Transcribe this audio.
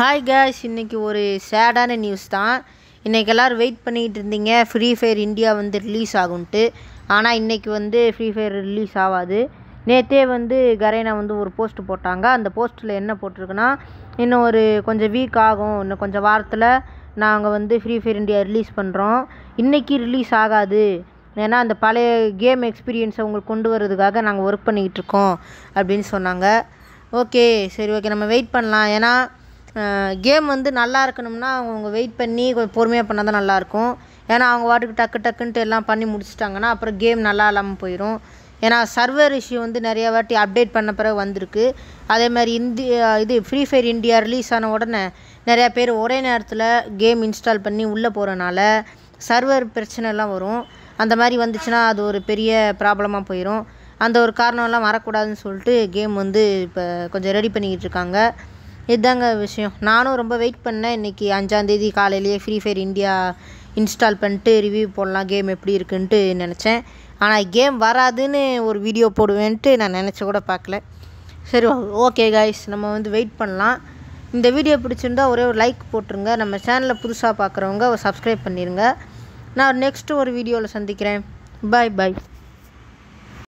hi cash இன்றைக்கி ஒரு சேடான news தான் இன்றைக்கி எல்லோரும் வெயிட் பண்ணிகிட்டு இருந்தீங்க ஃப்ரீ ஃபயர் இந்தியா வந்து ரிலீஸ் ஆகும்ன்ட்டு ஆனால் இன்றைக்கி வந்து ஃப்ரீ ஃபயர் ரிலீஸ் ஆகாது நேற்றே வந்து கரேனா வந்து ஒரு போஸ்ட் போட்டாங்க அந்த போஸ்ட்டில் என்ன போட்டிருக்குன்னா இன்னும் ஒரு கொஞ்சம் வீக் ஆகும் இன்னும் கொஞ்சம் வாரத்தில் நாங்கள் வந்து ஃப்ரீ ஃபயர் இந்தியா ரிலீஸ் பண்ணுறோம் இன்றைக்கி ரிலீஸ் ஆகாது ஏன்னா அந்த பழைய கேம் எக்ஸ்பீரியன்ஸை உங்களுக்கு கொண்டு வரதுக்காக நாங்கள் ஒர்க் பண்ணிக்கிட்டு இருக்கோம் அப்படின்னு சொன்னாங்க ஓகே சரி ஓகே நம்ம வெயிட் பண்ணலாம் ஏன்னா கேம் வந்து நல்லா இருக்கணும்னா அவங்க வெயிட் பண்ணி கொஞ்சம் பொறுமையாக பண்ணால் தான் நல்லாயிருக்கும் ஏன்னா அவங்க பாட்டுக்கு டக்கு டக்குன்ட்டு எல்லாம் பண்ணி முடிச்சிட்டாங்கன்னா அப்புறம் கேம் நல்லா இல்லாமல் போயிடும் ஏன்னா சர்வர் இஷ்யூ வந்து நிறையா வாட்டி அப்டேட் பண்ண பிறகு வந்திருக்கு அதே மாதிரி இந்தியா இது ஃப்ரீ ஃபயர் இந்தியா ரிலீஸ் ஆன உடனே நிறையா பேர் ஒரே நேரத்தில் கேம் இன்ஸ்டால் பண்ணி உள்ளே போகிறனால சர்வர் பிரச்சனைலாம் வரும் அந்த மாதிரி வந்துச்சுன்னா அது ஒரு பெரிய ப்ராப்ளமாக போயிடும் அந்த ஒரு காரணம்லாம் வரக்கூடாதுன்னு சொல்லிட்டு கேம் வந்து இப்போ கொஞ்சம் ரெடி பண்ணிக்கிட்டு இருக்காங்க இதுதாங்க விஷயம் நானும் ரொம்ப வெயிட் பண்ணேன் இன்றைக்கி அஞ்சாந்தேதி காலையிலேயே ஃப்ரீ ஃபயர் இந்தியா இன்ஸ்டால் பண்ணிட்டு ரிவ்யூ போடலாம் கேம் எப்படி இருக்குன்ட்டு நினச்சேன் ஆனால் கேம் வராதுன்னு ஒரு வீடியோ போடுவேன்ட்டு நான் நினச்சி கூட பார்க்கல சரி ஓகே காய்ஸ் நம்ம வந்து வெயிட் பண்ணலாம் இந்த வீடியோ பிடிச்சிருந்தா ஒரே ஒரு லைக் போட்டுருங்க நம்ம சேனலில் புதுசாக பார்க்குறவங்க சப்ஸ்கிரைப் பண்ணிடுங்க நான் நெக்ஸ்ட்டு ஒரு வீடியோவில் சந்திக்கிறேன் பாய் பாய்